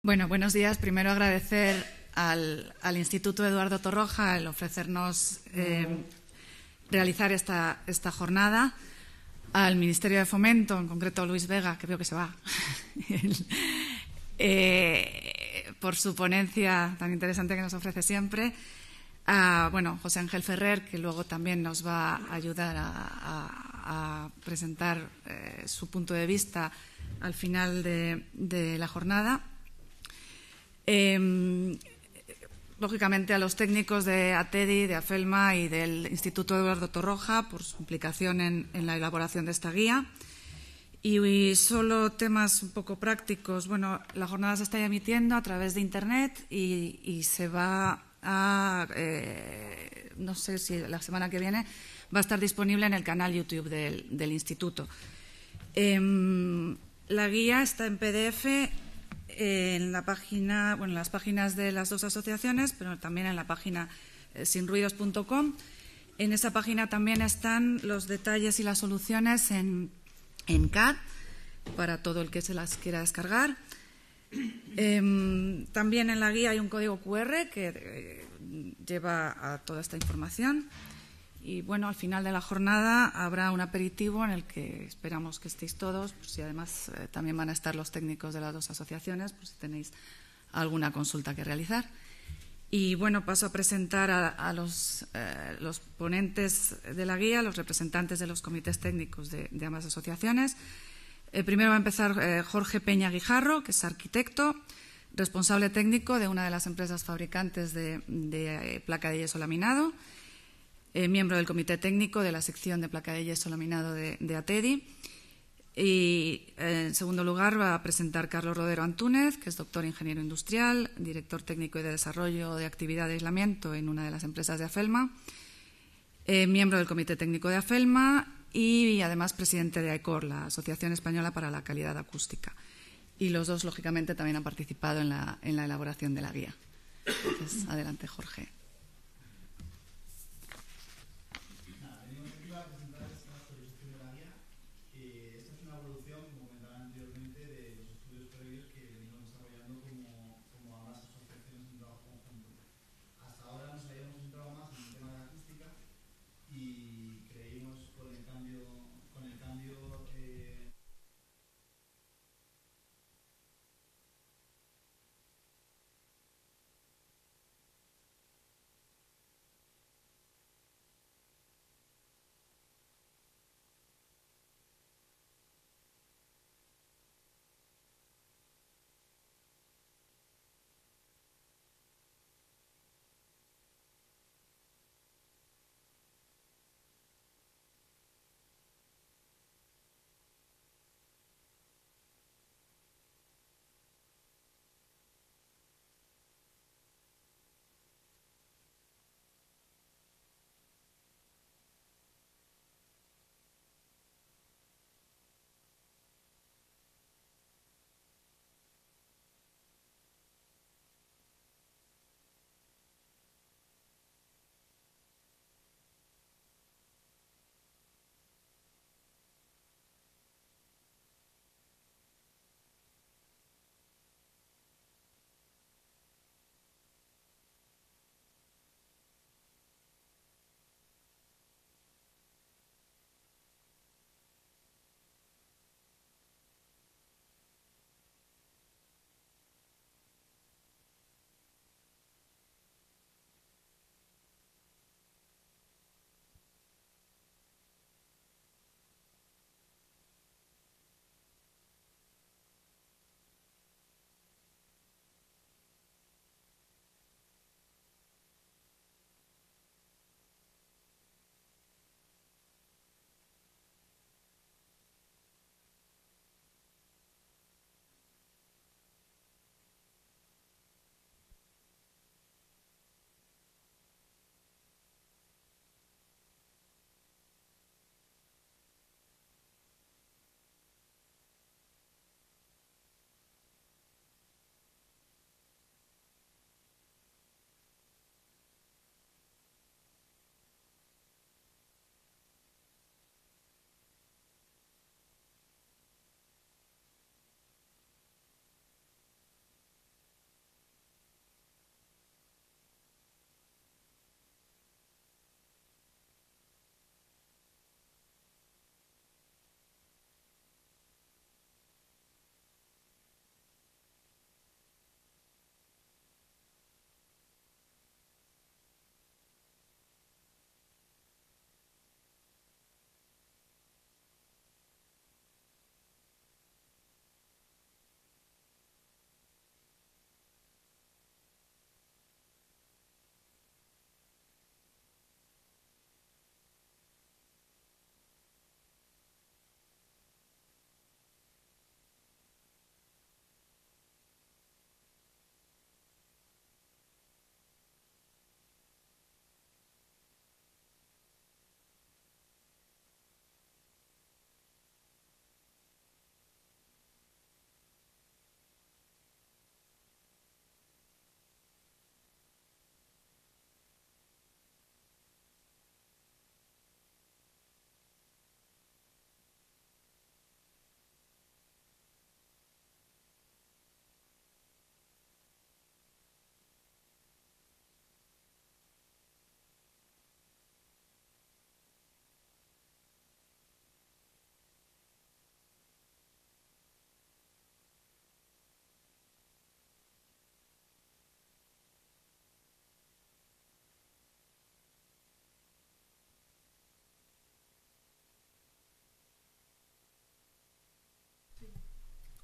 Bueno, buenos días. Primero agradecer al, Instituto Eduardo Torroja el ofrecernos eh, realizar esta, jornada, al Ministerio de Fomento, en concreto a Luis Vega, que veo que se va, eh, por su ponencia tan interesante que nos ofrece siempre, a bueno, José Ángel Ferrer, que luego también nos va a ayudar a, presentar eh, su punto de vista al final de la jornada Em, lógicamente a los técnicos de ATEDI, de AFELMA y del Instituto Eduardo Torroja por su implicación en, la elaboración de esta guía. Y, solo temas un poco prácticos. Bueno, la jornada se está emitiendo a través de Internet y, se va a, eh, no sé si la semana que viene, va a estar disponible en el canal YouTube del, Instituto. Em, la guía está en PDF en la página, bueno, las páginas de las dos asociaciones, pero también en la página eh, sinruidos.com. En esa página también están los detalles y las soluciones en, en CAD para todo el que se las quiera descargar. Em, también en la guía hay un código QR que eh, lleva a toda esta información. Y bueno, al final de la jornada habrá un aperitivo en el que esperamos que estéis todos, pues, y además eh, también van a estar los técnicos de las dos asociaciones, por si tenéis alguna consulta que realizar. Y bueno, paso a presentar a, eh, los, ponentes de la guía, los representantes de los comités técnicos de, ambas asociaciones. primero va a empezar eh, Jorge Peña Guijarro, que es arquitecto, responsable técnico de una de las empresas fabricantes de, de placa de yeso laminado. Eh, miembro del Comité Técnico de la sección de placa de yeso laminado de, ATEDI. Y eh, en segundo lugar va a presentar Carlos Rodero Antúnez, que es doctor ingeniero industrial, director técnico y de desarrollo de actividad de aislamiento en una de las empresas de AFELMA, eh, miembro del comité técnico de AFELMA y, además presidente de AECOR, la Asociación Española para la Calidad Acústica. Y los dos, lógicamente, también han participado en la, elaboración de la guía. adelante, Jorge.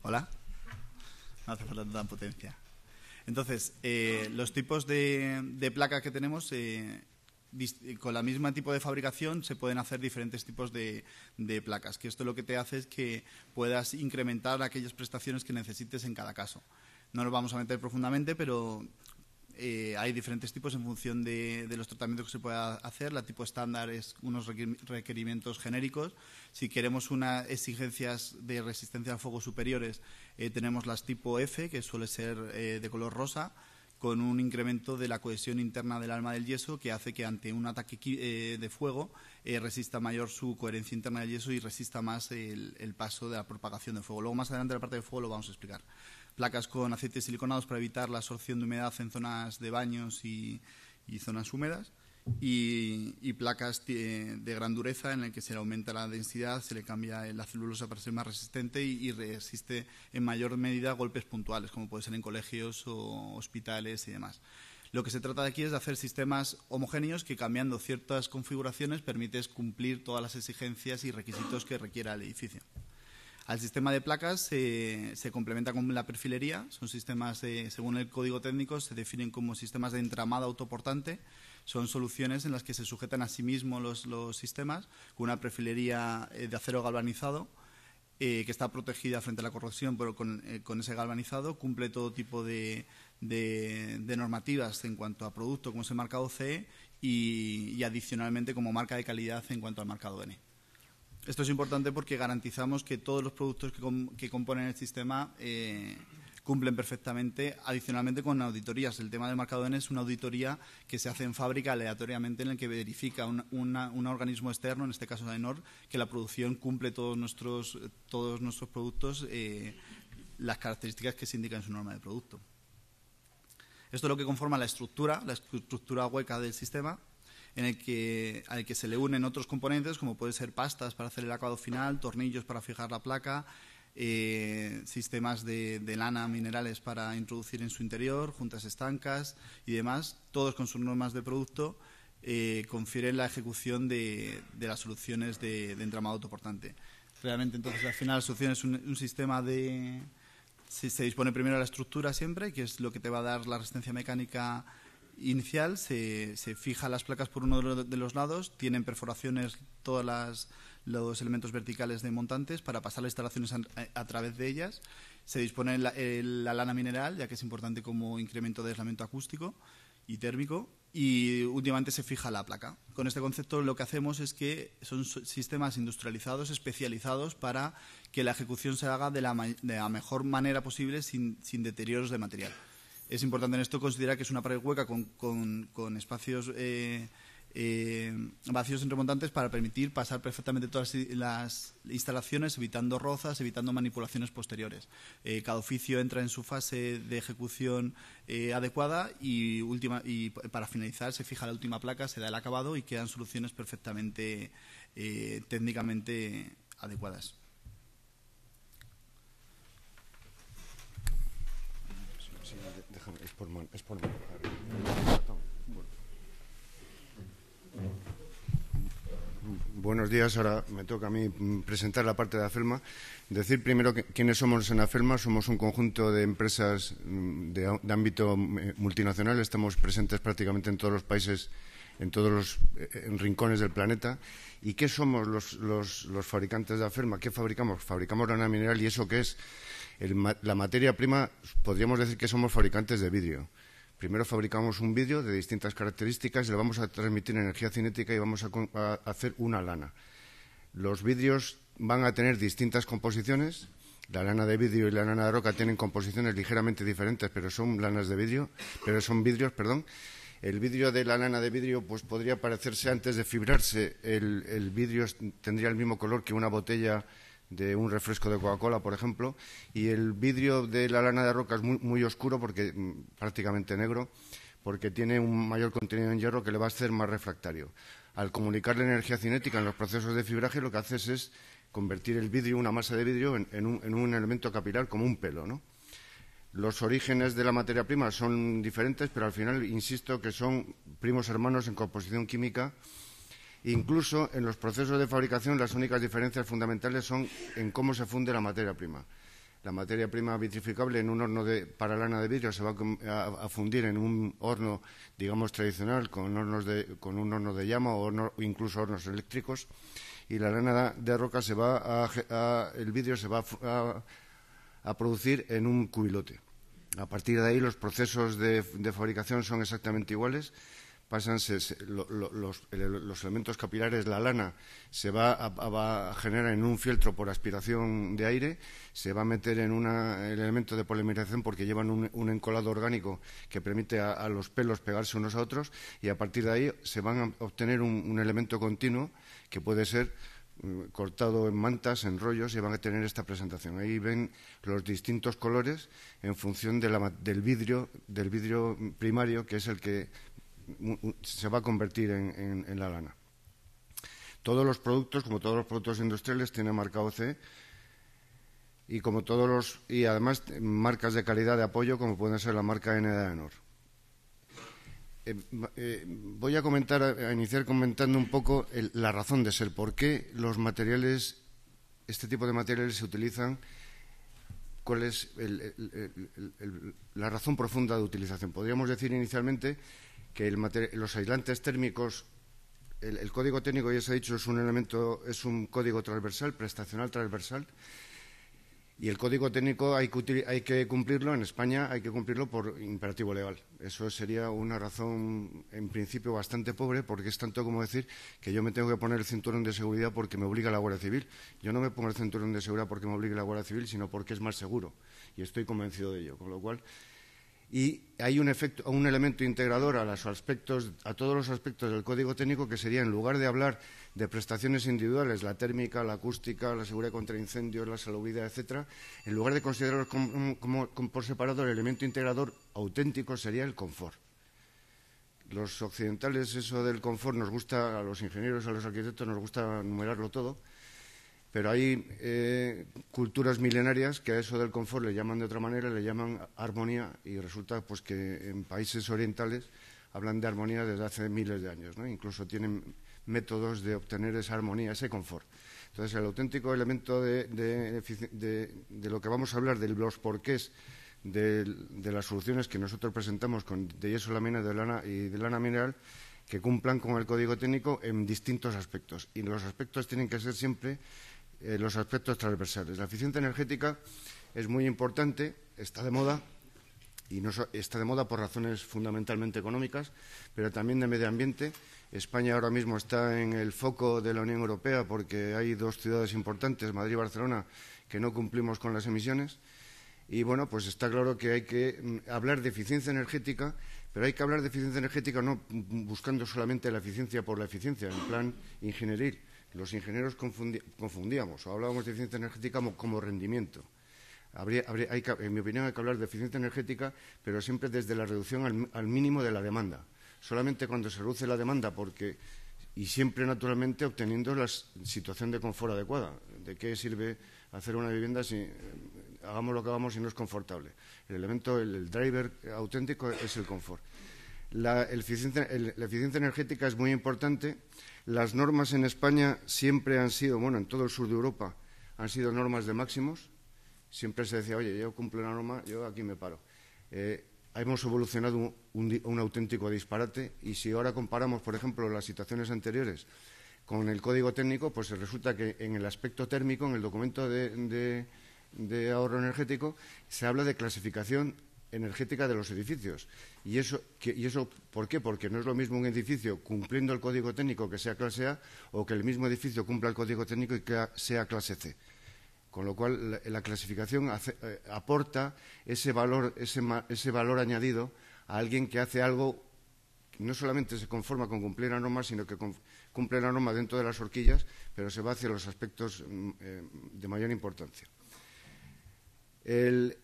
Hola. No hace falta tanta potencia. Entonces, eh, los tipos de, placas que tenemos, eh, con la misma tipo de fabricación se pueden hacer diferentes tipos de, de, placas, que esto lo que te hace es que puedas incrementar aquellas prestaciones que necesites en cada caso. No nos vamos a meter profundamente, pero eh, hay diferentes tipos en función de, los tratamientos que se pueda hacer. La tipo estándar es unos requerimientos genéricos. Si queremos unas exigencias de resistencia al fuego superiores, eh, tenemos las tipo F, que suele ser eh, de color rosa, con un incremento de la cohesión interna del alma del yeso que hace que ante un ataque de fuego resista mayor su coherencia interna del yeso y resista más el, paso de la propagación del fuego. Luego más adelante la parte de fuego lo vamos a explicar placas con aceites siliconados para evitar la absorción de humedad en zonas de baños y, zonas húmedas. Y, placas de gran dureza en las que se le aumenta la densidad, se le cambia la celulosa para ser más resistente y, resiste en mayor medida golpes puntuales, como puede ser en colegios o hospitales y demás. Lo que se trata de aquí es de hacer sistemas homogéneos que cambiando ciertas configuraciones permite cumplir todas las exigencias y requisitos que requiera el edificio. Al sistema de placas se, complementa con la perfilería, son sistemas, según el código técnico, se definen como sistemas de entramada autoportante, son soluciones en las que se sujetan a sí mismos los, sistemas con una perfilería eh, de acero galvanizado eh, que está protegida frente a la corrosión, pero con, eh, ese galvanizado cumple todo tipo de, normativas en cuanto a producto, como es el marcado CE, y, y adicionalmente como marca de calidad en cuanto al marcado N. Esto es importante porque garantizamos que todos los productos que, componen el sistema eh, cumplen perfectamente, adicionalmente con auditorías. El tema del N es una auditoría que se hace en fábrica aleatoriamente en el que verifica un, organismo externo, en este caso AENOR, que la producción cumple todos nuestros, todos nuestros productos eh, las características que se indican en su norma de producto. Esto es lo que conforma la estructura, la estructura hueca del sistema, en el que, se le unen otros componentes, como pueden ser pastas para hacer el acabado final, tornillos para fijar la placa, eh, sistemas de, lana, minerales para introducir en su interior, juntas estancas y demás, todos con sus normas de producto, eh, confieren la ejecución de, de las soluciones de, entramado autoportante. Realmente, entonces, al final, la solución es un, sistema de... Si se dispone primero la estructura siempre, que es lo que te va a dar la resistencia mecánica inicial se, se fija las placas por uno de los lados, tienen perforaciones todos los elementos verticales de montantes para pasar las instalaciones eh, a, través de ellas. Se dispone la, lana mineral, ya que es importante como incremento de aislamiento acústico y térmico. Y últimamente se fija la placa. Con este concepto lo que hacemos es que son sistemas industrializados, especializados para que la ejecución se haga de la, de la mejor manera posible sin, sin deterioros de material es importante en esto considerar que es una pared hueca con, espacios eh, eh, vacíos entre montantes para permitir pasar perfectamente todas las instalaciones, evitando rozas, evitando manipulaciones posteriores. Eh, cada oficio entra en su fase de ejecución adecuada y, última, y para finalizar se fija la última placa, se da el acabado y quedan soluciones perfectamente técnicamente adecuadas por, Buenos días, ahora me toca a mí presentar la parte de AFERMA. Decir primero quiénes somos en AFERMA. Somos un conjunto de empresas mm, de, ámbito eh, multinacional. Estamos presentes prácticamente en todos los países en todos los eh, rincones del planeta. ¿Y qué somos los, fabricantes de Aferma? ¿Qué fabricamos? Fabricamos lana mineral y eso que es la materia prima, podríamos decir que somos fabricantes de vidrio. Primero fabricamos un vidrio de distintas características, le vamos a transmitir energía cinética y vamos a, hacer una lana. Los vidrios van a tener distintas composiciones. La lana de vidrio y la lana de roca tienen composiciones ligeramente diferentes, pero son lanas de vidrio, pero son vidrios, perdón. El vidrio de la lana de vidrio pues podría parecerse antes de fibrarse, el vidrio tendría el mismo color que una botella de un refresco de Coca-Cola, por ejemplo, y el vidrio de la lana de roca es muy, oscuro, porque mm, prácticamente negro, porque tiene un mayor contenido en hierro que le va a hacer más refractario. Al comunicar la energía cinética en los procesos de fibraje, lo que haces es convertir el vidrio, una masa de vidrio, en, un, elemento capilar como un pelo, Los orígenes de la materia prima son diferentes, pero al final insisto que son primos hermanos en composición química Incluso en los procesos de fabricación las únicas diferencias fundamentales son en cómo se funde la materia prima. La materia prima vitrificable en un horno de, para lana de vidrio se va a, fundir en un horno, digamos, tradicional, con, hornos de, con un horno de llama o incluso hornos eléctricos. Y la lana de roca se va a, el vidrio se va a, producir en un cubilote. A partir de ahí los procesos de fabricación son exactamente iguales pasan los, elementos capilares, la lana, se va a, generar en un fieltro por aspiración de aire, se va a meter en un elemento de polimerización porque llevan un, encolado orgánico que permite a, los pelos pegarse unos a otros y a partir de ahí se van a obtener un, elemento continuo que puede ser mm, cortado en mantas, en rollos, y van a tener esta presentación. Ahí ven los distintos colores en función del vidrio primario, que es el que se va a convertir en, la lana. Todos los productos, como todos los productos industriales, tienen marca OCE y como todos los y además eh, marcas de calidad de apoyo como pueden ser la marca N de eh, eh, voy a comentar a iniciar comentando un poco la razón de ser, por qué los materiales este tipo de materiales se utilizan, cuál es la razón profunda de utilización. Podríamos decir inicialmente que los aislantes térmicos, el, código técnico ya se ha dicho, es un elemento, es un código transversal, prestacional transversal, y el código técnico hay que, hay que cumplirlo, en España hay que cumplirlo por imperativo legal. Eso sería una razón, en principio, bastante pobre, porque es tanto como decir que yo me tengo que poner el cinturón de seguridad porque me obliga la Guardia Civil. Yo no me pongo el cinturón de seguridad porque me obliga la Guardia Civil, sino porque es más seguro, y estoy convencido de ello. Con lo cual, y hay un, elemento integrador a, todos los aspectos del código técnico que sería, en lugar de hablar de prestaciones individuales, la térmica, la acústica, la seguridad contra incendios, la salubridad, etcétera, en lugar de considerarlos como, por separado, el elemento integrador auténtico sería el confort. Los occidentales, eso del confort, nos gusta, a los ingenieros, a los arquitectos, nos gusta numerarlo todo, pero hay eh, culturas milenarias que a eso del confort le llaman de otra manera, le llaman armonía y resulta pues que en países orientales hablan de armonía desde hace miles de años, Incluso tienen métodos de obtener esa armonía, ese confort. Entonces, el auténtico elemento de, lo que vamos a hablar, de los porqués de, las soluciones que nosotros presentamos con, de yeso, laminado de lana y de lana mineral, que cumplan con el código técnico en distintos aspectos. Y los aspectos tienen que ser siempre eh, los aspectos transversales. La eficiencia energética es muy importante, está de moda, y no está de moda por razones fundamentalmente económicas, pero también de medio ambiente. España ahora mismo está en el foco de la Unión Europea porque hay dos ciudades importantes, Madrid y Barcelona, que no cumplimos con las emisiones. Y bueno, pues está claro que hay que mm, hablar de eficiencia energética, pero hay que hablar de eficiencia energética no buscando solamente la eficiencia por la eficiencia, en plan ingenieril los ingenieros confundíamos o hablábamos de eficiencia energética como, rendimiento. en mi opinión hay que hablar de eficiencia energética, pero siempre desde la reducción al, mínimo de la demanda. Solamente cuando se reduce la demanda, porque y siempre naturalmente obteniendo la situación de confort adecuada. ¿De qué sirve hacer una vivienda si eh, hagamos lo que hagamos y no es confortable? El elemento, el, driver auténtico es el confort. la eficiencia energética es muy importante las normas en España siempre han sido, bueno, en todo el sur de Europa, han sido normas de máximos. Siempre se decía, oye, yo cumplo la norma, yo aquí me paro. Eh, hemos evolucionado un, auténtico disparate y si ahora comparamos, por ejemplo, las situaciones anteriores con el código técnico, pues resulta que en el aspecto térmico, en el documento de ahorro energético, se habla de clasificación energética de los edificios. ¿Y eso, eso por qué? Porque no es lo mismo un edificio cumpliendo el código técnico que sea clase A o que el mismo edificio cumpla el código técnico y que sea clase C. Con lo cual, la, clasificación eh, aporta ese valor, ese, valor añadido a alguien que hace algo que no solamente se conforma con cumplir la norma, sino que cumple la norma dentro de las horquillas, pero se va hacia los aspectos mm, eh, de mayor importancia. El,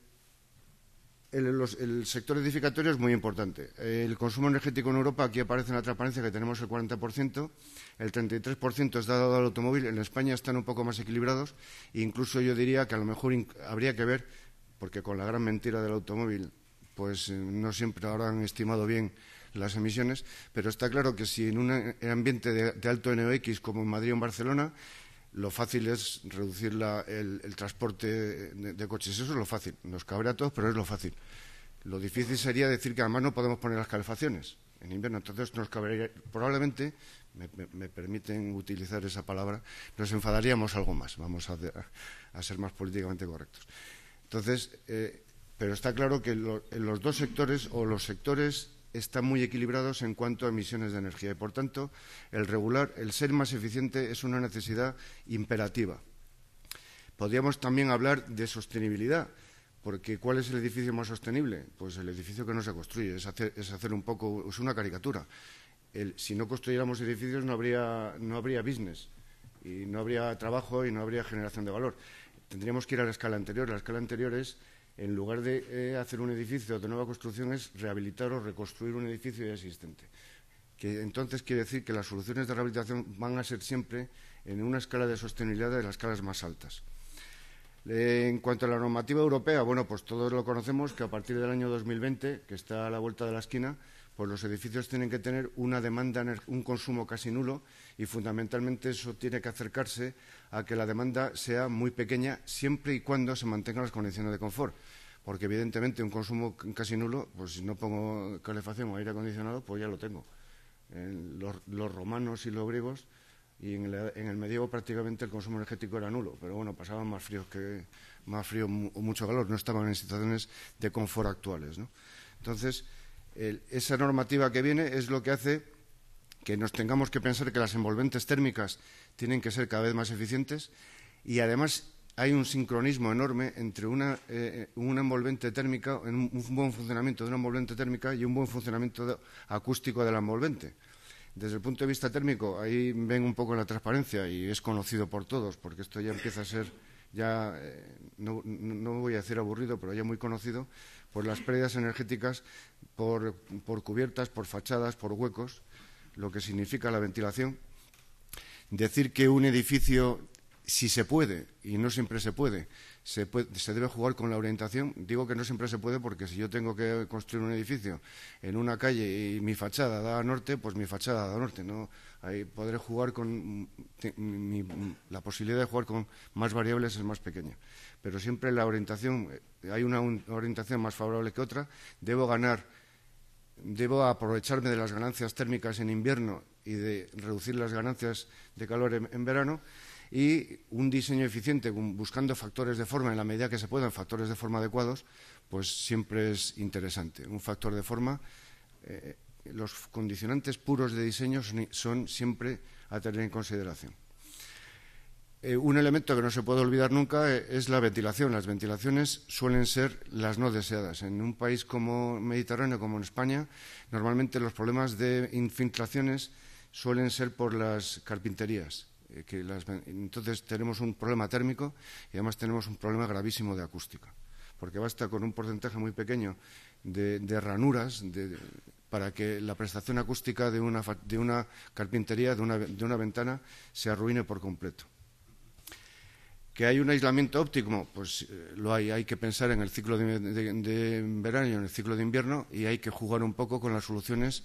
el, sector edificatorio es muy importante. El consumo energético en Europa, aquí aparece en la transparencia que tenemos el 40%, el 33% es dado al automóvil, en España están un poco más equilibrados, e incluso yo diría que a lo mejor habría que ver, porque con la gran mentira del automóvil, pues eh, no siempre han estimado bien las emisiones, pero está claro que si en un eh, ambiente de, de alto NOx como en Madrid o en Barcelona, lo fácil es reducir el, transporte de, coches. Eso es lo fácil. Nos cabrá a todos, pero es lo fácil. Lo difícil sería decir que además no podemos poner las calefacciones en invierno. Entonces nos cabría, probablemente, me, permiten utilizar esa palabra, nos enfadaríamos algo más. Vamos a, ser más políticamente correctos. Entonces, eh, pero está claro que en los dos sectores o los sectores están muy equilibrados en cuanto a emisiones de energía y, por tanto, el regular, el ser más eficiente es una necesidad imperativa. Podríamos también hablar de sostenibilidad, porque ¿cuál es el edificio más sostenible? Pues el edificio que no se construye, es hacer, un poco, es una caricatura. si no construyéramos edificios no habría, no habría business y no habría trabajo y no habría generación de valor. Tendríamos que ir a la escala anterior. La escala anterior es en lugar de eh, hacer un edificio de nueva construcción, es rehabilitar o reconstruir un edificio ya existente. Que entonces quiere decir que las soluciones de rehabilitación van a ser siempre en una escala de sostenibilidad de las escalas más altas. en cuanto a la normativa europea, bueno, pues todos lo conocemos que a partir del año 2020, que está a la vuelta de la esquina, pues los edificios tienen que tener una demanda, un consumo casi nulo y fundamentalmente eso tiene que acercarse a que la demanda sea muy pequeña siempre y cuando se mantengan las condiciones de confort. Porque evidentemente un consumo casi nulo, pues si no pongo calefacción o aire acondicionado, pues ya lo tengo. los, romanos y los griegos y en el, en medievo prácticamente el consumo energético era nulo, pero bueno, pasaban más fríos que más frío o mucho calor, no estaban en situaciones de confort actuales, ¿no? Entonces, esa normativa que viene es lo que hace que nos tengamos que pensar que las envolventes térmicas tienen que ser cada vez más eficientes y además hay un sincronismo enorme entre una, eh, envolvente térmica, un, buen funcionamiento de una envolvente térmica y un buen funcionamiento acústico de la envolvente. Desde el punto de vista térmico, ahí ven un poco la transparencia y es conocido por todos, porque esto ya empieza a ser, ya, eh, no, no voy a decir aburrido, pero ya muy conocido, ...por las pérdidas energéticas por, por cubiertas, por fachadas, por huecos, lo que significa la ventilación. Decir que un edificio, si se puede, y no siempre se puede, se, debe jugar con la orientación. Digo que no siempre se puede porque si yo tengo que construir un edificio en una calle y mi fachada da a norte, pues mi fachada da norte. No, podré jugar con la posibilidad de jugar con más variables es más pequeña. Pero siempre la orientación eh, hay una orientación más favorable que otra. Debo ganar, debo aprovecharme de las ganancias térmicas en invierno y de reducir las ganancias de calor en verano y un diseño eficiente buscando factores de forma en la medida que se puedan, factores de forma adecuados, pues siempre es interesante. Un factor de forma, eh, los condicionantes puros de diseño son, siempre a tener en consideración. Eh, un elemento que no se puede olvidar nunca eh, es la ventilación. Las ventilaciones suelen ser las no deseadas. En un país como Mediterráneo, como en España, normalmente los problemas de infiltraciones suelen ser por las carpinterías eh, entonces tenemos un problema térmico y además tenemos un problema gravísimo de acústica, porque basta con un porcentaje muy pequeño de, ranuras para que la prestación acústica de una, carpintería, de una, ventana, se arruine por completo. ¿Que hay un aislamiento óptimo? Pues eh, lo hay. Hay que pensar en el ciclo de, de, verano y en el ciclo de invierno y hay que jugar un poco con las soluciones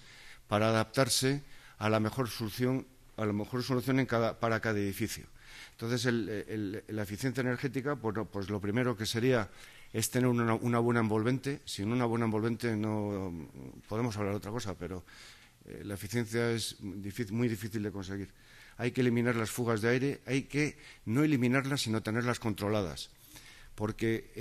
para adaptarse a la mejor solución a lo mejor solución en cada, para cada edificio. Entonces, la eficiencia energética, pues, pues, lo primero que sería es tener una, buena envolvente. Sin una buena envolvente no podemos hablar de otra cosa, pero eh, la eficiencia es muy difícil de conseguir. Hay que eliminar las fugas de aire, hay que no eliminarlas, sino tenerlas controladas. Porque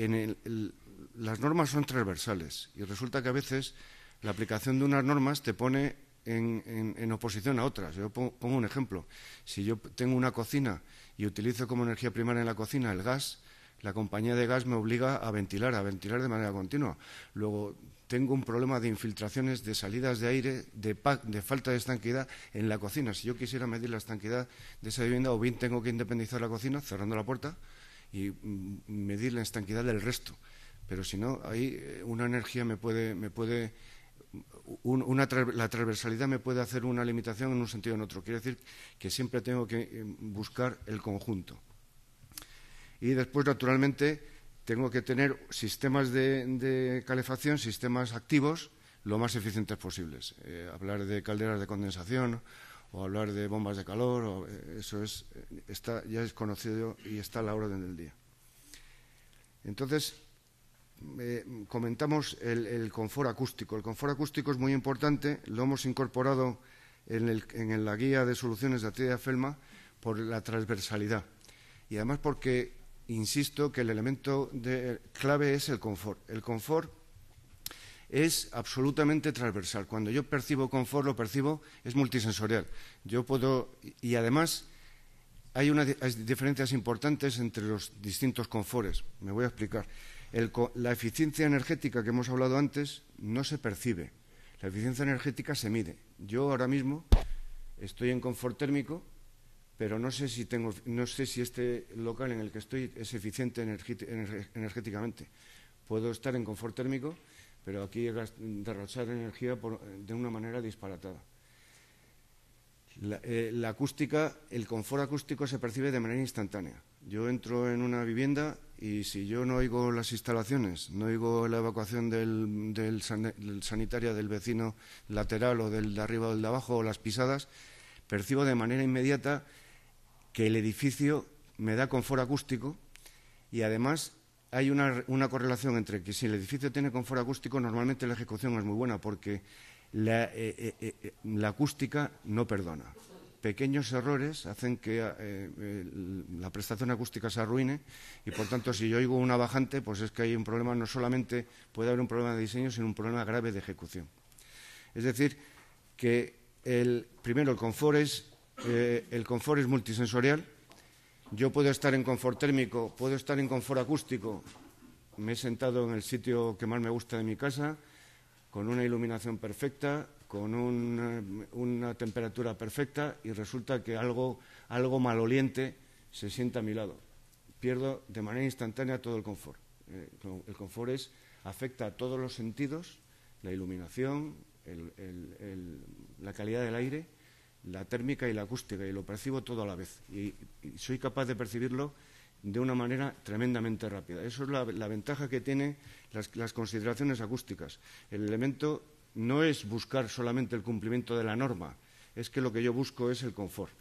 las normas son transversales y resulta que a veces la aplicación de unas normas te pone en, oposición a otras. Yo pongo un ejemplo. Si yo tengo una cocina y utilizo como energía primaria en la cocina el gas, la compañía de gas me obliga a ventilar, a ventilar de manera continua. Luego tengo un problema de infiltraciones, de salidas de aire, de, de, falta de estanquidad en la cocina. Si yo quisiera medir la estanquidad de esa vivienda, o bien tengo que independizar la cocina cerrando la puerta y mm, medir la estanquidad del resto. Pero si no, ahí eh, una energía me puede, me puede la transversalidad me puede hacer una limitación en un sentido o en otro. Quiere decir que siempre tengo que eh, buscar el conjunto. Y después, naturalmente, tengo que tener sistemas de, calefacción, sistemas activos, lo más eficientes posibles. Eh, hablar de calderas de condensación o hablar de bombas de calor, eh, eso ya es conocido y está a la orden del día. Entonces, eh, comentamos el, confort acústico. El confort acústico es muy importante, lo hemos incorporado en, la guía de soluciones de actividad FELMA por la transversalidad. Y además porque insisto que el elemento clave es el confort. El confort es absolutamente transversal. Cuando yo percibo confort, lo percibo, es multisensorial. Yo puedo, y además hay unas diferencias importantes entre los distintos confortes. Me voy a explicar la eficiencia energética que hemos hablado antes no se percibe. La eficiencia energética se mide. Yo ahora mismo estoy en confort térmico, pero no sé si, tengo, no sé si este local en el que estoy es eficiente energéticamente. Puedo estar en confort térmico, pero aquí derrochar energía de una manera disparatada. Eh, la, acústica, el confort acústico se percibe de manera instantánea. Yo entro en una vivienda y si yo no oigo las instalaciones, no oigo la evacuación del, del, sanitaria del vecino lateral o del de arriba o del de abajo o las pisadas, percibo de manera inmediata que el edificio me da confort acústico y además hay una, una correlación entre que si el edificio tiene confort acústico normalmente la ejecución es muy buena porque eh, eh, eh, la, acústica no perdona. Pequeños errores hacen que la prestación acústica se arruine y, por tanto, si yo oigo una bajante, pues es que hay un problema, no solamente puede haber un problema de diseño, sino un problema grave de ejecución. Es decir, que el, primero el el confort es multisensorial, yo puedo estar en confort térmico, puedo estar en confort acústico. Me he sentado en el sitio que más me gusta de mi casa, con una iluminación perfecta, con eh, una, temperatura perfecta y resulta que algo, algo maloliente se sienta a mi lado. Pierdo de manera instantánea todo el confort. Eh, el confort es, afecta a todos los sentidos, la iluminación, la calidad del aire, la térmica y la acústica, y lo percibo todo a la vez. y soy capaz de percibirlo de una manera tremendamente rápida. Eso es la, ventaja que tienen las, consideraciones acústicas. El elemento no es buscar solamente el cumplimiento de la norma, es que lo que yo busco es el confort.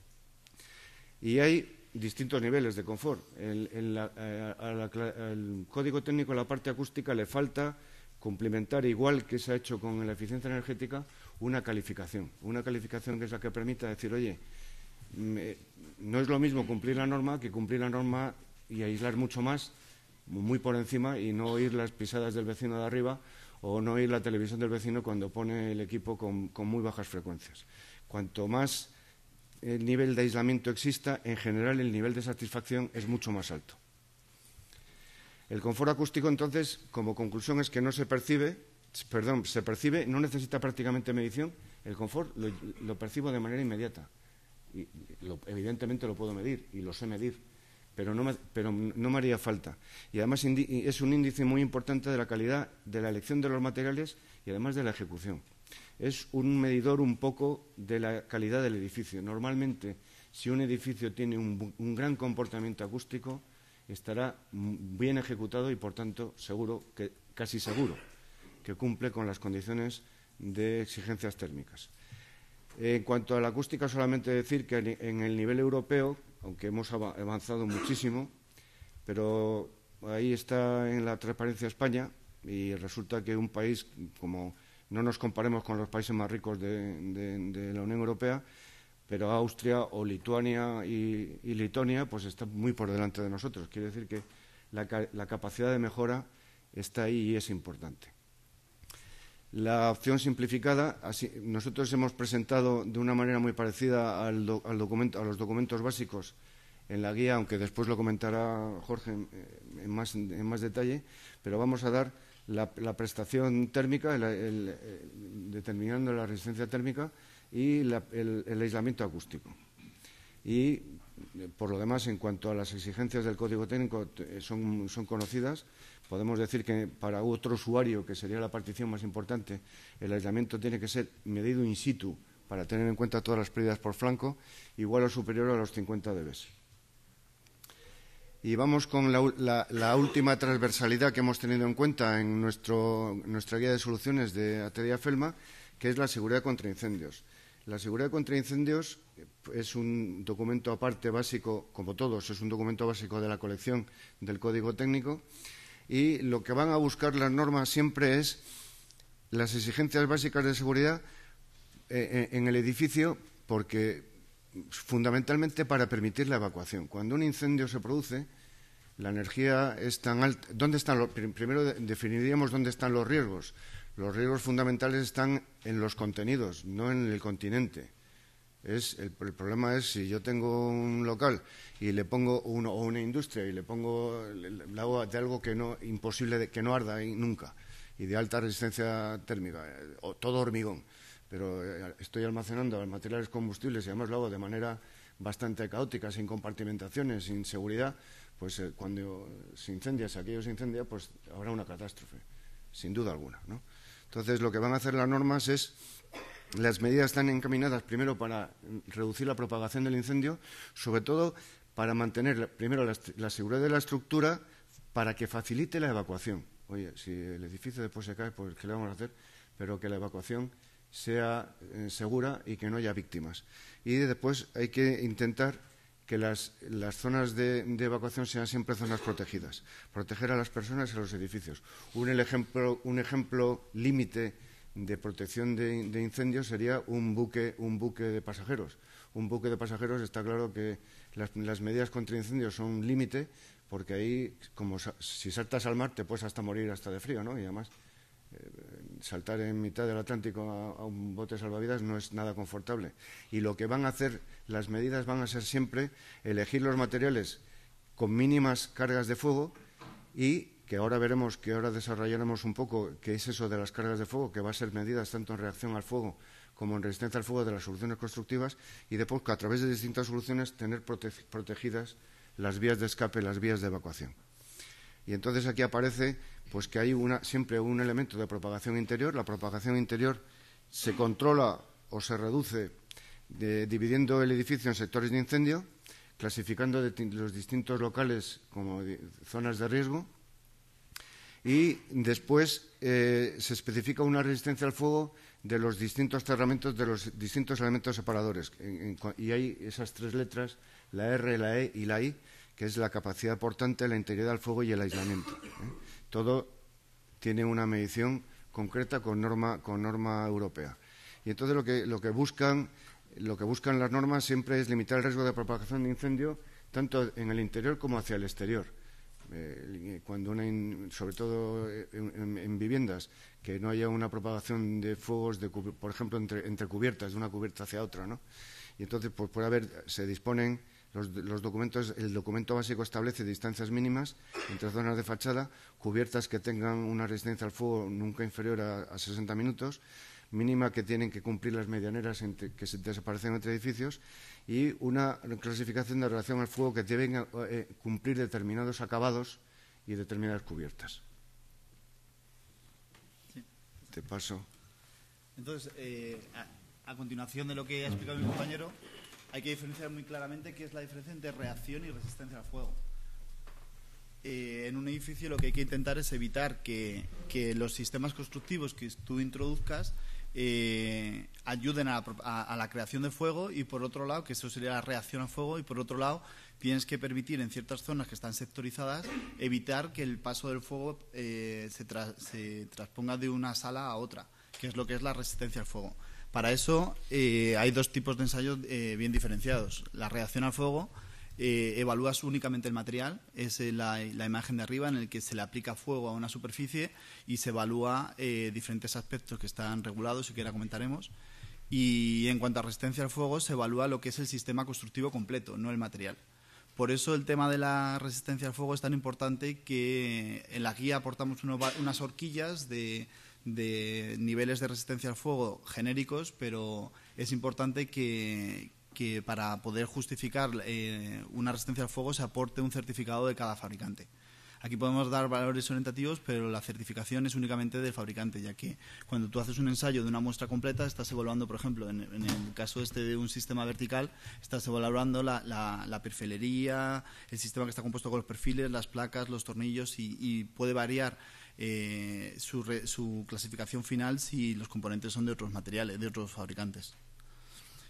Y hay distintos niveles de confort. El, eh, código técnico, la parte acústica, le falta complementar, igual que se ha hecho con la eficiencia energética, una calificación. Una calificación que es la que permita decir, oye, no es lo mismo cumplir la norma que cumplir la norma y aislar mucho más, muy por encima, y no oír las pisadas del vecino de arriba o no oír la televisión del vecino cuando pone el equipo con, muy bajas frecuencias. Cuanto más el eh, nivel de aislamiento exista, en general el nivel de satisfacción es mucho más alto. El confort acústico, entonces, como conclusión, es que no se percibe, perdón, se percibe, no necesita prácticamente medición. El confort lo, percibo de manera inmediata. Y evidentemente lo puedo medir y lo sé medir pero no, me, haría falta. Y además es un índice muy importante de la calidad de la elección de los materiales y además de la ejecución. Es un medidor un poco de la calidad del edificio. Normalmente, si un edificio tiene un, un gran comportamiento acústico, estará bien ejecutado y, por tanto, seguro que casi seguro que cumple con las condiciones de exigencias térmicas. Eh, en cuanto a la acústica, solamente decir que en el nivel europeo, aunque hemos avanzado muchísimo, pero ahí está en la transparencia España y resulta que un país, como no nos comparemos con los países más ricos de, la Unión Europea, pero Austria o Lituania y, y, Litonia pues están muy por delante de nosotros. Quiere decir que la capacidad de mejora está ahí y es importante. La opción simplificada, nosotros hemos presentado de una manera muy parecida a los documentos básicos en la guía, aunque después lo comentará Jorge en, más, detalle, pero vamos a dar la, prestación térmica, determinando la resistencia térmica y el aislamiento acústico. Eh, por lo demás, en cuanto a las exigencias del código técnico, eh, son, son, conocidas. Podemos decir que para otro usuario, que sería la partición más importante, el aislamiento tiene que ser medido in situ para tener en cuenta todas las pérdidas por flanco, igual o superior a los 50 dB. Y vamos con la, última transversalidad que hemos tenido en cuenta en nuestra guía de soluciones de Ateria Felma, que es la seguridad contra incendios. La seguridad contra incendios eh, es un documento aparte básico, como todos, es un documento básico de la colección del Código Técnico y lo que van a buscar las normas siempre es las exigencias básicas de seguridad eh, eh, en el edificio porque fundamentalmente para permitir la evacuación. Cuando un incendio se produce, la energía es tan alta. ¿Dónde primero definiríamos dónde están los riesgos. Los riesgos fundamentales están en los contenidos, no en el continente. el, problema es si yo tengo un local y le pongo o una industria y le pongo el agua de algo que no imposible de, que no arda nunca y de alta resistencia térmica, o todo hormigón, pero eh, estoy almacenando materiales combustibles y además lo hago de manera bastante caótica, sin compartimentaciones, sin seguridad, pues eh, cuando se incendia, si aquello se incendia, pues habrá una catástrofe, sin duda alguna, ¿no? Entonces, lo que van a hacer las normas es las medidas están encaminadas primero para reducir la propagación del incendio, sobre todo para mantener primero la, seguridad de la estructura para que facilite la evacuación. Oye, si el edificio después se cae, pues ¿qué le vamos a hacer? Pero que la evacuación sea eh, segura y que no haya víctimas. Y después hay que intentar que las, las zonas de, evacuación sean siempre zonas protegidas, proteger a las personas y a los edificios. Un ejemplo, un ejemplo límite de protección de, incendios sería un buque, un buque de pasajeros. Un buque de pasajeros está claro que las, medidas contra incendios son un límite, porque ahí, como si saltas al mar, te puedes hasta morir hasta de frío, ¿no? Y además eh, saltar en mitad del Atlántico a, un bote salvavidas no es nada confortable. Y lo que van a hacer las medidas van a ser siempre elegir los materiales con mínimas cargas de fuego y que ahora veremos, que ahora desarrollaremos un poco qué es eso de las cargas de fuego, que va a ser medidas tanto en reacción al fuego como en resistencia al fuego de las soluciones constructivas y después que a través de distintas soluciones tener protegidas las vías de escape, las vías de evacuación. Y entonces aquí aparece pues que hay siempre un elemento de propagación interior. La propagación interior se controla o se reduce dividiendo el edificio en sectores de incendio, clasificando los distintos locales como zonas de riesgo y después eh, se especifica una resistencia al fuego de los distintos cerramientos de los distintos elementos separadores. y hay esas tres letras, la R, la E y la I, que es la capacidad portante, la integridad al fuego y el aislamiento. ¿eh? Todo tiene una medición concreta con norma, con norma europea. Y entonces lo que, buscan lo que buscan las normas siempre es limitar el riesgo de propagación de incendio tanto en el interior como hacia el exterior. Eh, cuando sobre todo eh, en, viviendas que no haya una propagación de fuegos, por ejemplo, entre, cubiertas, de una cubierta hacia otra, ¿no? Y entonces, pues puede haber, se disponen los, documentos, el documento básico establece distancias mínimas entre zonas de fachada, cubiertas que tengan una resistencia al fuego nunca inferior a, 60 minutos, mínima que tienen que cumplir las medianeras entre, que se desaparecen entre edificios y una clasificación de relación al fuego que deben eh, cumplir determinados acabados y determinadas cubiertas. Te paso. Entonces, eh, a, continuación de lo que ha explicado mi compañero, hay que diferenciar muy claramente qué es la diferencia entre reacción y resistencia al fuego. Eh, en un edificio lo que hay que intentar es evitar que, los sistemas constructivos que tú introduzcas eh, ayuden a la, creación de fuego y por otro lado, que eso sería la reacción al fuego y por otro lado tienes que permitir en ciertas zonas que están sectorizadas evitar que el paso del fuego eh, se, se, transponga de una sala a otra, que es lo que es la resistencia al fuego. Para eso eh, hay dos tipos de ensayos eh, bien diferenciados. La reacción al fuego eh, evalúa únicamente el material, es la, imagen de arriba en el que se le aplica fuego a una superficie y se evalúa diferentes aspectos que están regulados y que ahora comentaremos. Y en cuanto a resistencia al fuego, se evalúa lo que es el sistema constructivo completo, no el material. Por eso el tema de la resistencia al fuego es tan importante que en la guía aportamos unas horquillas de, de niveles de resistencia al fuego genéricos, pero es importante que, para poder justificar eh, una resistencia al fuego se aporte un certificado de cada fabricante. Aquí podemos dar valores orientativos, pero la certificación es únicamente del fabricante, ya que cuando tú haces un ensayo de una muestra completa, estás evaluando, por ejemplo, en, el caso este de un sistema vertical, estás evaluando la, la, el sistema que está compuesto con los perfiles, las placas, los tornillos y puede variar eh, su, clasificación final si los componentes son de otros materiales, de otros fabricantes.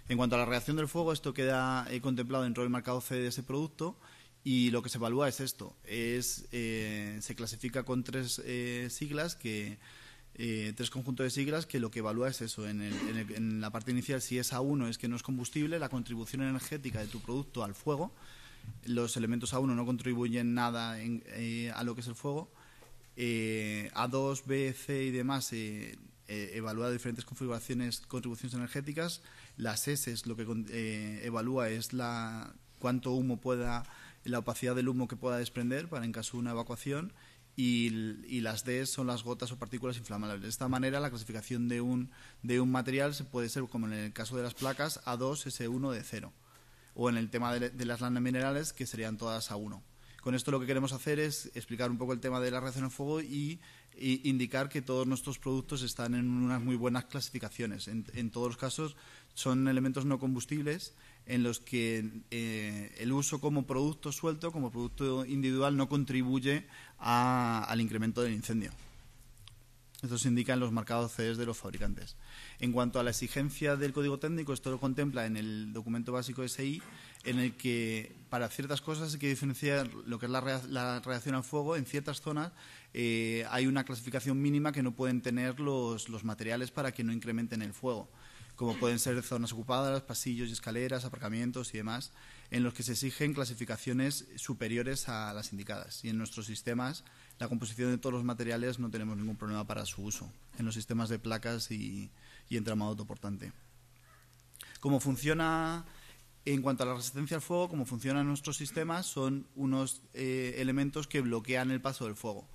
En cuanto a la reacción del fuego, esto queda eh, contemplado dentro del marcado C de ese producto y lo que se evalúa es esto. Es, eh, se clasifica con tres siglas, que, tres conjuntos de siglas, que lo que evalúa es eso. En, la parte inicial, si es A1, es que no es combustible, la contribución energética de tu producto al fuego. Los elementos A1 no contribuyen nada a lo que es el fuego eh, A2, B, C y demás eh, eh, evalúa diferentes configuraciones, contribuciones energéticas. Las S lo que evalúa es la cuánto humo pueda, la opacidad del humo que pueda desprender para en caso de una evacuación. Y, las D son las gotas o partículas inflamables. De esta manera, la clasificación de un, material se puede ser, como en el caso de las placas, A2, S1 de 0. O en el tema de, de las lanas minerales, que serían todas A1. Con esto lo que queremos hacer es explicar un poco el tema de la reacción al fuego y, indicar que todos nuestros productos están en unas muy buenas clasificaciones. En, todos los casos son elementos no combustibles en los que eh, el uso como producto suelto, como producto individual, no contribuye al incremento del incendio. Esto se indica en los marcados CDs de los fabricantes. En cuanto a la exigencia del código técnico, esto lo contempla en el documento básico SI, en el que para ciertas cosas hay que diferenciar lo que es la, reacción al fuego. En ciertas zonas eh, hay una clasificación mínima que no pueden tener los, los materiales para que no incrementen el fuego como pueden ser zonas ocupadas, pasillos y escaleras, aparcamientos y demás, en los que se exigen clasificaciones superiores a las indicadas. Y en nuestros sistemas la composición de todos los materiales no tenemos ningún problema para su uso en los sistemas de placas y, en entramado autoportante. Cómo funciona en cuanto a la resistencia al fuego, como funcionan nuestros sistemas, son unos eh, elementos que bloquean el paso del fuego.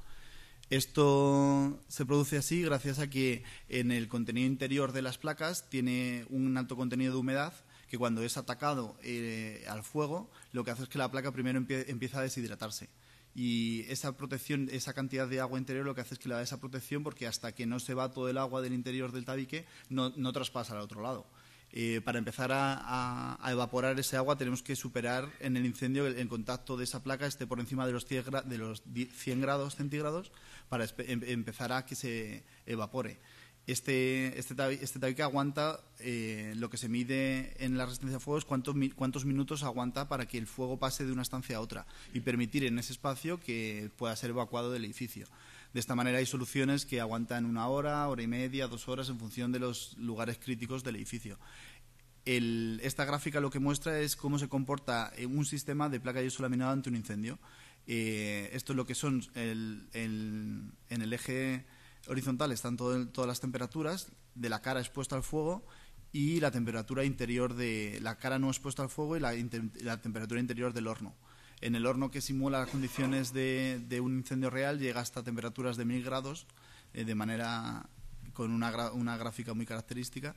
Esto se produce así gracias a que en el contenido interior de las placas tiene un alto contenido de humedad que cuando es atacado eh, al fuego lo que hace es que la placa primero empieza a deshidratarse y esa protección, esa cantidad de agua interior lo que hace es que le da esa protección porque hasta que no se va todo el agua del interior del tabique no, traspasa al otro lado. Eh, para empezar a, evaporar ese agua tenemos que superar en el incendio el, contacto de esa placa esté por encima de los 100, de los grados centígrados para em, empezar a que se evapore. Este, este, este, tabique aguanta eh, lo que se mide en la resistencia a fuego es cuántos, minutos aguanta para que el fuego pase de una estancia a otra y permitir en ese espacio que pueda ser evacuado del edificio. De esta manera hay soluciones que aguantan una hora, hora y media, dos horas en función de los lugares críticos del edificio. esta gráfica lo que muestra es cómo se comporta eh, un sistema de placa de yeso laminado ante un incendio. Eh, esto es lo que son en el eje horizontal están todas las temperaturas de la cara expuesta al fuego y la temperatura interior de la cara no expuesta al fuego y la, temperatura interior del horno. En el horno que simula las condiciones de, un incendio real llega hasta temperaturas de 1000 grados eh, de manera con una, una gráfica muy característica.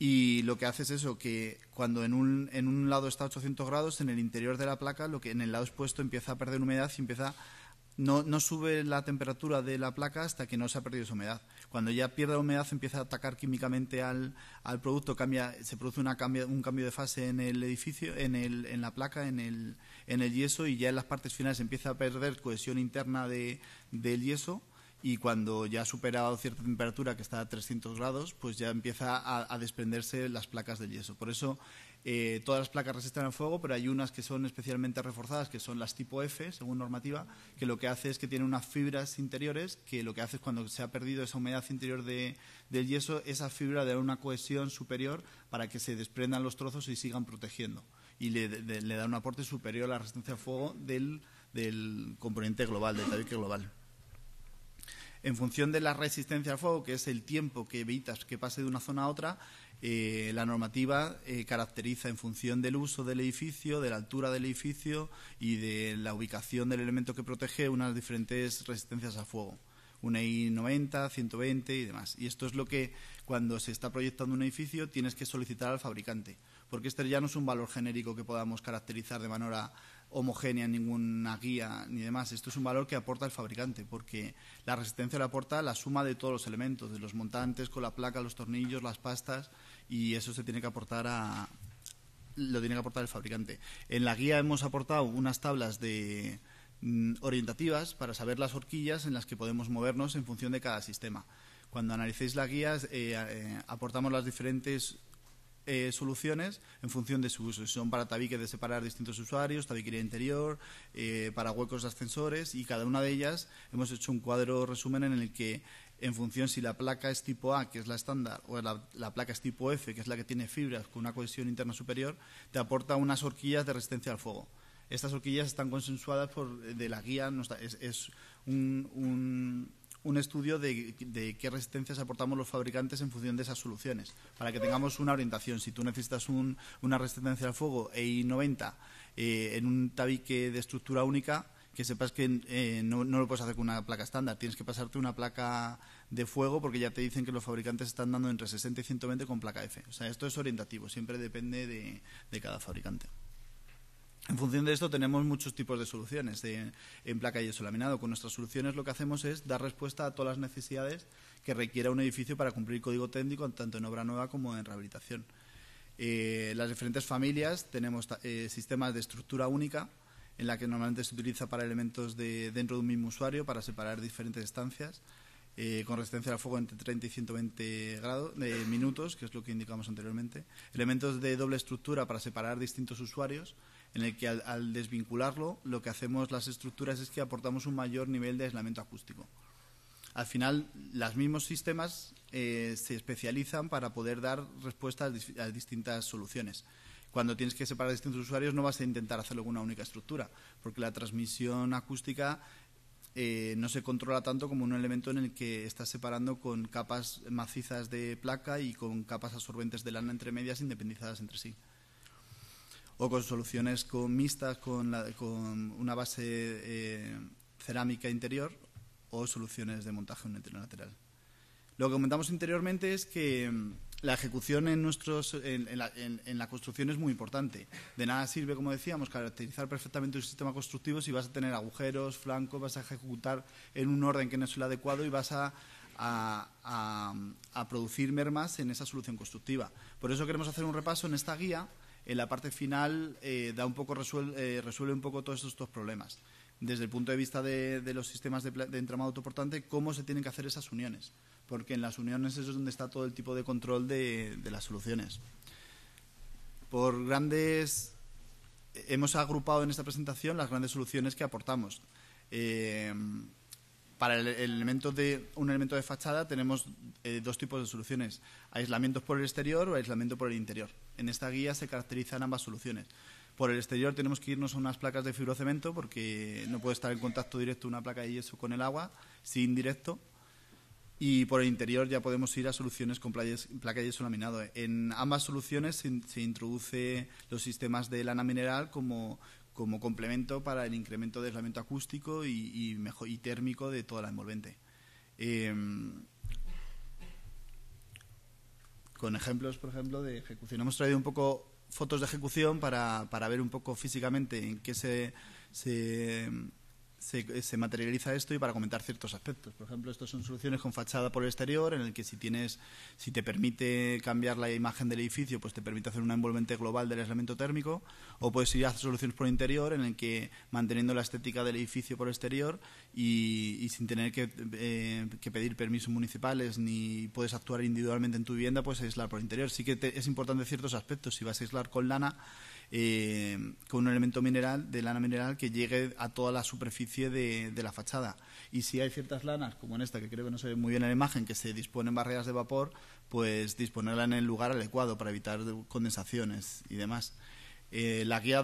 Y lo que hace es eso, que cuando en un, en un lado está a 800 grados, en el interior de la placa, lo que en el lado expuesto empieza a perder humedad y empieza no, sube la temperatura de la placa hasta que no se ha perdido su humedad. Cuando ya pierde la humedad empieza a atacar químicamente al, producto, cambia, se produce una un cambio de fase en el edificio, en, el, en la placa, en el, yeso y ya en las partes finales empieza a perder cohesión interna de, del yeso y cuando ya ha superado cierta temperatura, que está a 300 grados, pues ya empieza a, a desprenderse las placas del yeso. Por eso eh, todas las placas resisten al fuego, pero hay unas que son especialmente reforzadas, que son las tipo F, según normativa, que lo que hace es que tienen unas fibras interiores, que lo que hace es cuando se ha perdido esa humedad interior del yeso, esa fibra da una cohesión superior para que se desprendan los trozos y sigan protegiendo. Y le, da un aporte superior a la resistencia al fuego del, del componente global, del tabique global en función de la resistencia al fuego, que es el tiempo que evitas que pase de una zona a otra, eh, la normativa eh, caracteriza en función del uso del edificio, de la altura del edificio y de la ubicación del elemento que protege unas diferentes resistencias al fuego. Una I90, 120 y demás. Y esto es lo que cuando se está proyectando un edificio tienes que solicitar al fabricante, porque este ya no es un valor genérico que podamos caracterizar de manera homogénea, ninguna guía ni demás. Esto es un valor que aporta el fabricante, porque la resistencia la aporta la suma de todos los elementos, de los montantes, con la placa, los tornillos, las pastas, y eso se tiene que aportar a lo tiene que aportar el fabricante. En la guía hemos aportado unas tablas de mm, orientativas para saber las horquillas en las que podemos movernos en función de cada sistema. Cuando analicéis la guía, eh, eh, aportamos las diferentes eh, soluciones en función de su uso. son para tabiques de separar distintos usuarios, tabiquería interior, eh, para huecos de ascensores y cada una de ellas hemos hecho un cuadro resumen en el que en función si la placa es tipo A, que es la estándar, o la, placa es tipo F, que es la que tiene fibras con una cohesión interna superior, te aporta unas horquillas de resistencia al fuego. Estas horquillas están consensuadas por, eh, de la guía, es, un un estudio de, qué resistencias aportamos los fabricantes en función de esas soluciones, para que tengamos una orientación. Si tú necesitas una resistencia al fuego EI90 eh, en un tabique de estructura única, que sepas que eh, no, no, lo puedes hacer con una placa estándar, tienes que pasarte una placa de fuego porque ya te dicen que los fabricantes están dando entre 60 y 120 con placa F. O sea, esto es orientativo, siempre depende de cada fabricante. En función de esto tenemos muchos tipos de soluciones en placa y yeso laminado. Con nuestras soluciones lo que hacemos es dar respuesta a todas las necesidades que requiera un edificio para cumplir código técnico tanto en obra nueva como en rehabilitación. Eh, las diferentes familias tenemos eh, sistemas de estructura única en la que normalmente se utiliza para elementos de, dentro de un mismo usuario para separar diferentes estancias eh, con resistencia al fuego entre 30 y 120 grados, minutos, que es lo que indicamos anteriormente. Elementos de doble estructura para separar distintos usuarios en el que al, desvincularlo lo que hacemos las estructuras es que aportamos un mayor nivel de aislamiento acústico. Al final, los mismos sistemas eh, se especializan para poder dar respuesta a, distintas soluciones. Cuando tienes que separar distintos usuarios no vas a intentar hacerlo con una única estructura, porque la transmisión acústica eh, no se controla tanto como un elemento en el que estás separando con capas macizas de placa y con capas absorbentes de lana entre medias independizadas entre sí o con soluciones con mixtas con, con una base eh, cerámica interior o soluciones de montaje en unitero-lateral. Lo que comentamos anteriormente es que mm, la ejecución en, nuestros, la, construcción es muy importante. De nada sirve, como decíamos, caracterizar perfectamente un sistema constructivo si vas a tener agujeros, flancos, vas a ejecutar en un orden que no es el adecuado y vas a, a producir mermas en esa solución constructiva. Por eso queremos hacer un repaso en esta guía en la parte final eh, da un poco eh, resuelve, un poco todos estos, problemas. Desde el punto de vista de, los sistemas de, entramado autoportante, cómo se tienen que hacer esas uniones, porque en las uniones es donde está todo el tipo de control de, las soluciones. Por grandes, hemos agrupado en esta presentación las grandes soluciones que aportamos. Eh, para el elemento de, un elemento de fachada tenemos eh, dos tipos de soluciones, aislamientos por el exterior o aislamiento por el interior. En esta guía se caracterizan ambas soluciones. Por el exterior tenemos que irnos a unas placas de fibrocemento porque no puede estar en contacto directo una placa de yeso con el agua, sin indirecto. Y por el interior ya podemos ir a soluciones con placa de yeso laminado. En ambas soluciones se, se introduce los sistemas de lana mineral como como complemento para el incremento de aislamiento acústico y, mejor, y térmico de toda la envolvente. Em, con ejemplos, por ejemplo, de ejecución. Hemos traído un poco fotos de ejecución para, ver un poco físicamente en qué se, se, materializa esto y para comentar ciertos aspectos. Por ejemplo, estas son soluciones con fachada por el exterior, en el que si tienes, si te permite cambiar la imagen del edificio, pues te permite hacer un envolvente global del aislamiento térmico, o puedes ir a soluciones por el interior, en el que manteniendo la estética del edificio por el exterior y, sin tener eh, que, pedir permisos municipales ni puedes actuar individualmente en tu vivienda, pues aislar por el interior. Sí que es importante ciertos aspectos. Si vas a aislar con lana, eh, con un elemento mineral, de lana mineral, que llegue a toda la superficie de, de, la fachada. Y si hay ciertas lanas, como en esta, que creo que no se ve muy bien en la imagen, que se disponen barreras de vapor, pues disponerla en el lugar adecuado para evitar condensaciones y demás. Eh, la guía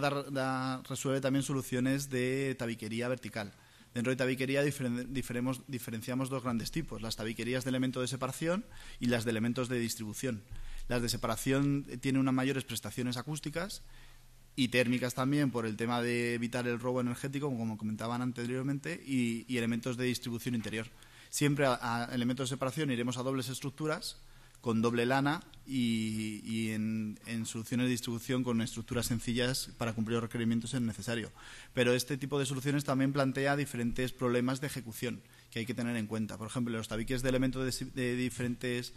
resuelve también soluciones de tabiquería vertical. Dentro de tabiquería diferenciamos dos grandes tipos, las tabiquerías de elemento de separación y las de elementos de distribución. Las de separación eh, tienen unas mayores prestaciones acústicas y térmicas también por el tema de evitar el robo energético, como comentaban anteriormente, y, elementos de distribución interior. Siempre a, elementos de separación iremos a dobles estructuras con doble lana y, en, soluciones de distribución con estructuras sencillas para cumplir los requerimientos en necesario. Pero este tipo de soluciones también plantea diferentes problemas de ejecución que hay que tener en cuenta. Por ejemplo, los tabiques de elementos de, de diferentes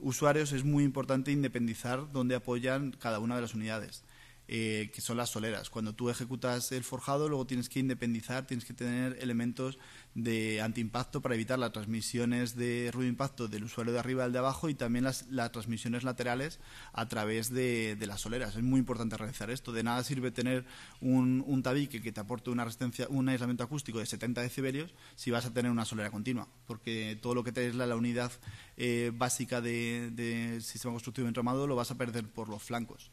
usuarios es muy importante independizar dónde apoyan cada una de las unidades eh, que son las soleras. Cuando tú ejecutas el forjado, luego tienes que independizar, tienes que tener elementos de antiimpacto para evitar las transmisiones de ruido impacto del usuario de arriba al de abajo y también las, transmisiones laterales a través de, las soleras. Es muy importante realizar esto. De nada sirve tener un, tabique que te aporte una resistencia, un aislamiento acústico de 70 decibelios si vas a tener una solera continua, porque todo lo que te la, la unidad eh, básica del de sistema constructivo entramado lo vas a perder por los flancos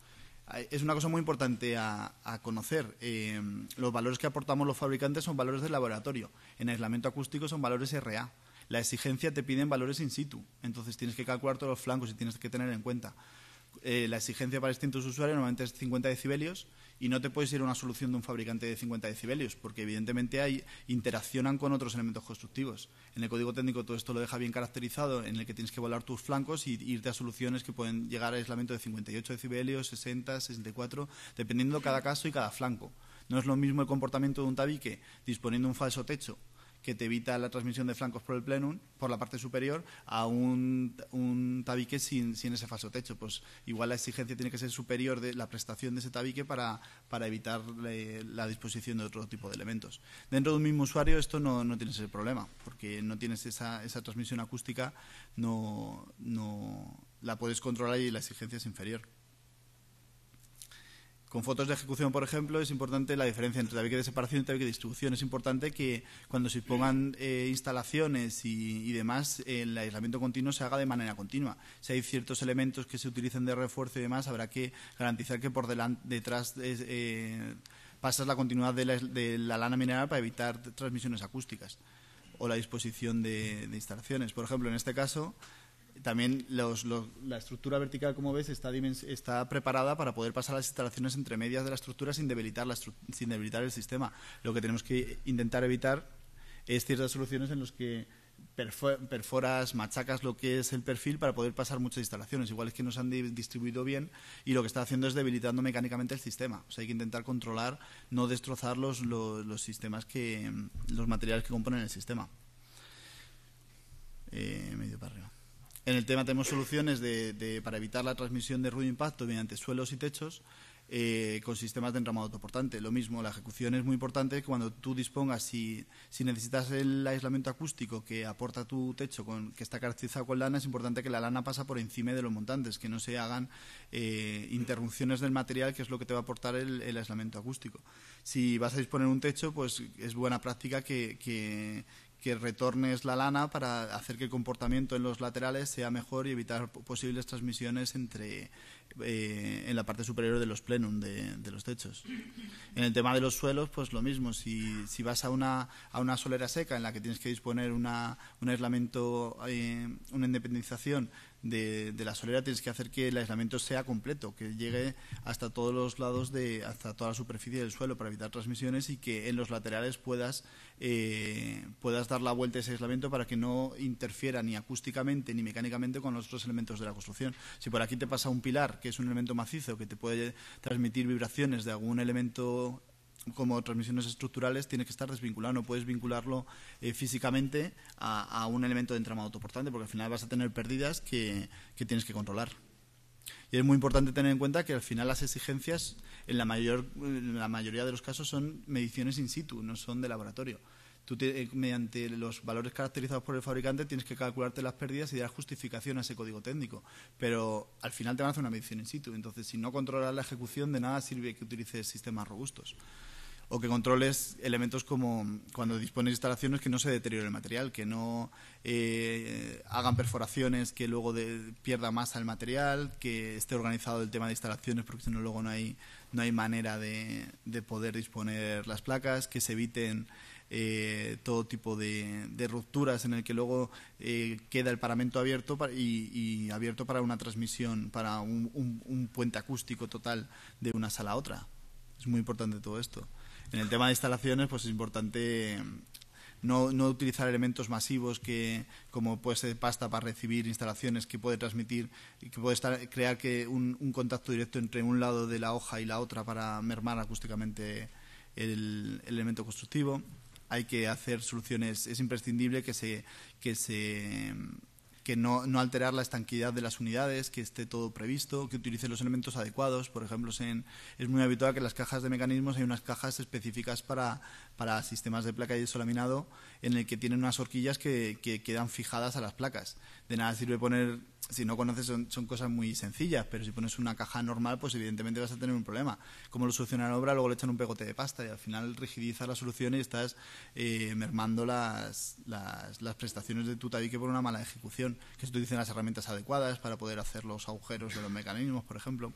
es una cosa muy importante a, conocer. Eh, los valores que aportamos los fabricantes son valores de laboratorio. En aislamiento acústico son valores RA. La exigencia te piden valores in situ. Entonces tienes que calcular todos los flancos y tienes que tener en cuenta. Eh, la exigencia para distintos usuarios normalmente es 50 decibelios y no te puedes ir a una solución de un fabricante de 50 decibelios, porque evidentemente hay, interaccionan con otros elementos constructivos. En el código técnico todo esto lo deja bien caracterizado, en el que tienes que volar tus flancos y irte a soluciones que pueden llegar a aislamiento de 58 decibelios, 60, 64, dependiendo cada caso y cada flanco. No es lo mismo el comportamiento de un tabique disponiendo un falso techo que te evita la transmisión de flancos por el plenum, por la parte superior, a un, un tabique sin, sin, ese falso techo. Pues igual la exigencia tiene que ser superior de la prestación de ese tabique para, para evitar eh, la disposición de otro tipo de elementos. Dentro de un mismo usuario esto no, no tienes ese problema, porque no tienes esa, esa transmisión acústica, no, no la puedes controlar y la exigencia es inferior. Con fotos de ejecución, por ejemplo, es importante la diferencia entre la tabique de separación y tabique de distribución. Es importante que cuando se pongan eh, instalaciones y, demás, el aislamiento continuo se haga de manera continua. Si hay ciertos elementos que se utilicen de refuerzo y demás, habrá que garantizar que por detrás eh, pasas la continuidad de la, lana mineral para evitar transmisiones acústicas o la disposición de instalaciones. Por ejemplo, en este caso, también la estructura vertical, como ves, está, preparada para poder pasar las instalaciones entre medias de la estructura sin debilitar, sin debilitar el sistema. Lo que tenemos que intentar evitar es ciertas soluciones en las que perforas, machacas lo que es el perfil para poder pasar muchas instalaciones. Igual es que no se han distribuido bien y lo que está haciendo es debilitando mecánicamente el sistema. hay que intentar controlar, no destrozar los, sistemas que, los materiales que componen el sistema. Eh, medio para arriba. En el tema tenemos soluciones para evitar la transmisión de ruido e impacto mediante suelos y techos eh, con sistemas de entramado autoportante. Lo mismo, la ejecución es muy importante cuando tú dispongas, si, necesitas el aislamiento acústico que aporta tu techo, con, que está caracterizado con lana, es importante que la lana pasa por encima de los montantes, que no se hagan eh, interrupciones del material, que es lo que te va a aportar el, aislamiento acústico. Si vas a disponer un techo, pues es buena práctica que, que retornes la lana para hacer que el comportamiento en los laterales sea mejor y evitar posibles transmisiones entre, eh, en la parte superior de los plenum, de, los techos. En el tema de los suelos, pues lo mismo. Si, si vas a una, a una solera seca en la que tienes que disponer una, un aislamiento, eh, una independización de, de, la solera, tienes que hacer que el aislamiento sea completo, que llegue hasta todos los lados, de, hasta toda la superficie del suelo para evitar transmisiones y que en los laterales puedas, eh, puedas dar la vuelta a ese aislamiento para que no interfiera ni acústicamente ni mecánicamente con los otros elementos de la construcción. Si por aquí te pasa un pilar que es un elemento macizo que te puede transmitir vibraciones de algún elemento como transmisiones estructurales tiene que estar desvinculado, no puedes vincularlo eh, físicamente a, un elemento de entramado autoportante, porque al final vas a tener pérdidas que, tienes que controlar. Y es muy importante tener en cuenta que al final las exigencias, en la, en la mayoría de los casos, son mediciones in situ, no son de laboratorio tú eh, mediante los valores caracterizados por el fabricante tienes que calcularte las pérdidas y dar justificación a ese código técnico. Pero al final te van a hacer una medición in situ. Entonces, si no controlas la ejecución, de nada sirve que utilices sistemas robustos. O que controles elementos como cuando dispones de instalaciones que no se deteriore el material, que no eh, hagan perforaciones que luego de, pierda masa el material, que esté organizado el tema de instalaciones porque si no luego no hay, no hay manera de poder disponer las placas, que se eviten eh, todo tipo de, rupturas en el que luego eh, queda el paramento abierto y, abierto para una transmisión, para un, puente acústico total de una sala a otra. Es muy importante todo esto. En el tema de instalaciones, pues es importante mm, no, utilizar elementos masivos que, como puede ser pasta para recibir instalaciones que puede transmitir, que puede crear que un, contacto directo entre un lado de la hoja y la otra para mermar acústicamente el elemento constructivo hay que hacer soluciones, es imprescindible que se, que se que no, no, alterar la estanquidad de las unidades, que esté todo previsto, que utilice los elementos adecuados. Por ejemplo, es muy habitual que en las cajas de mecanismos hay unas cajas específicas para, para sistemas de placa y de solaminado en el que tienen unas horquillas que, quedan fijadas a las placas. De nada sirve poner, si no conoces, son, cosas muy sencillas, pero si pones una caja normal, pues evidentemente vas a tener un problema. Como lo solucionan la obra, luego le echan un pegote de pasta y al final rigidiza la solución y estás eh, mermando las, prestaciones de tu tabique por una mala ejecución, que se utilicen las herramientas adecuadas para poder hacer los agujeros de los mecanismos, por ejemplo.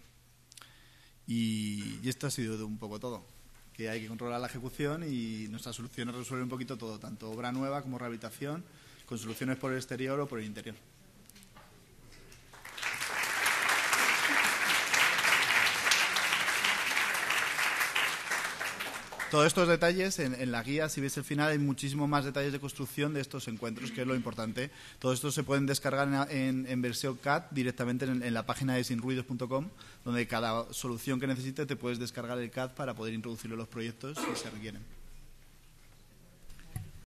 Y, y esto ha sido un poco todo que hay que controlar la ejecución y nuestras soluciones resuelven un poquito todo, tanto obra nueva como rehabilitación, con soluciones por el exterior o por el interior. Todos estos detalles en, la guía, si ves el final, hay muchísimo más detalles de construcción de estos encuentros, que es lo importante. Todos estos se pueden descargar en, versión CAD directamente en, la página de sinruidos.com, donde cada solución que necesites te puedes descargar el CAD para poder introducirlo en los proyectos si se requieren.